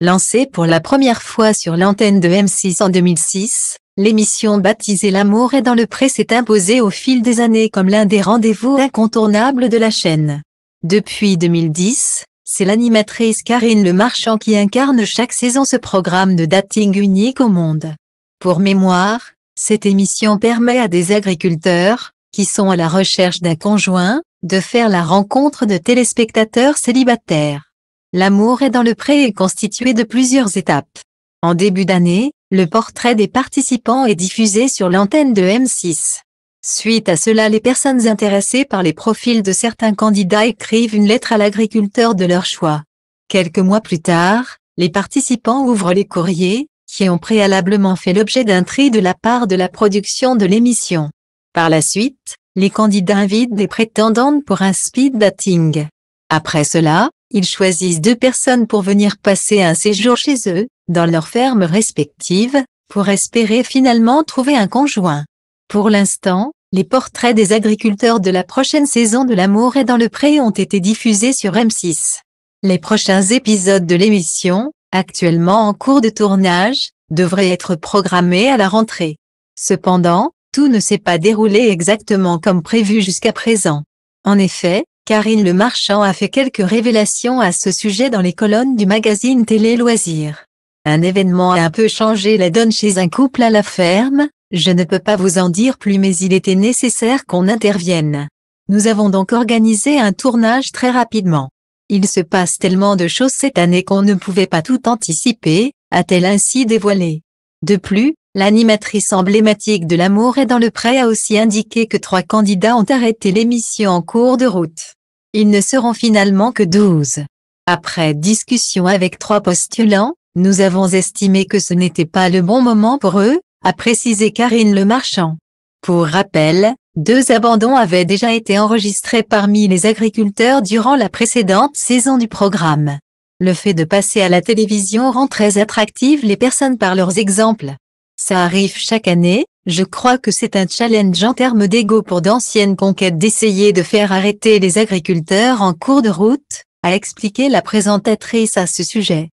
Lancée pour la première fois sur l'antenne de M6 en 2006, l'émission baptisée L'amour est dans le pré s'est imposée au fil des années comme l'un des rendez-vous incontournables de la chaîne. Depuis 2010, c'est l'animatrice Karine Le Marchand qui incarne chaque saison ce programme de dating unique au monde. Pour mémoire, cette émission permet à des agriculteurs, qui sont à la recherche d'un conjoint, de faire la rencontre de téléspectateurs célibataires. L'amour est dans le pré est constitué de plusieurs étapes. En début d'année, le portrait des participants est diffusé sur l'antenne de M6. Suite à cela, les personnes intéressées par les profils de certains candidats écrivent une lettre à l'agriculteur de leur choix. Quelques mois plus tard, les participants ouvrent les courriers, qui ont préalablement fait l'objet d'un tri de la part de la production de l'émission. Par la suite, les candidats invitent des prétendantes pour un speed dating. Après cela, ils choisissent deux personnes pour venir passer un séjour chez eux, dans leurs fermes respectives, pour espérer finalement trouver un conjoint. Pour l'instant, les portraits des agriculteurs de la prochaine saison de l'amour est dans le pré ont été diffusés sur M6. Les prochains épisodes de l'émission, actuellement en cours de tournage, devraient être programmés à la rentrée. Cependant, tout ne s'est pas déroulé exactement comme prévu jusqu'à présent. En effet, Karine Le Marchand a fait quelques révélations à ce sujet dans les colonnes du magazine Télé Loisirs. Un événement a un peu changé la donne chez un couple à la ferme, je ne peux pas vous en dire plus mais il était nécessaire qu'on intervienne. Nous avons donc organisé un tournage très rapidement. Il se passe tellement de choses cette année qu'on ne pouvait pas tout anticiper, a-t-elle ainsi dévoilé. De plus, l'animatrice emblématique de l'amour est dans le prêt a aussi indiqué que trois candidats ont arrêté l'émission en cours de route. Ils ne seront finalement que 12. Après discussion avec trois postulants, nous avons estimé que ce n'était pas le bon moment pour eux, a précisé Karine Le Marchand. Pour rappel, deux abandons avaient déjà été enregistrés parmi les agriculteurs durant la précédente saison du programme. Le fait de passer à la télévision rend très attractives les personnes par leurs exemples. Ça arrive chaque année, je crois que c'est un challenge en termes d'ego pour d'anciennes conquêtes d'essayer de faire arrêter les agriculteurs en cours de route, a expliqué la présentatrice à ce sujet.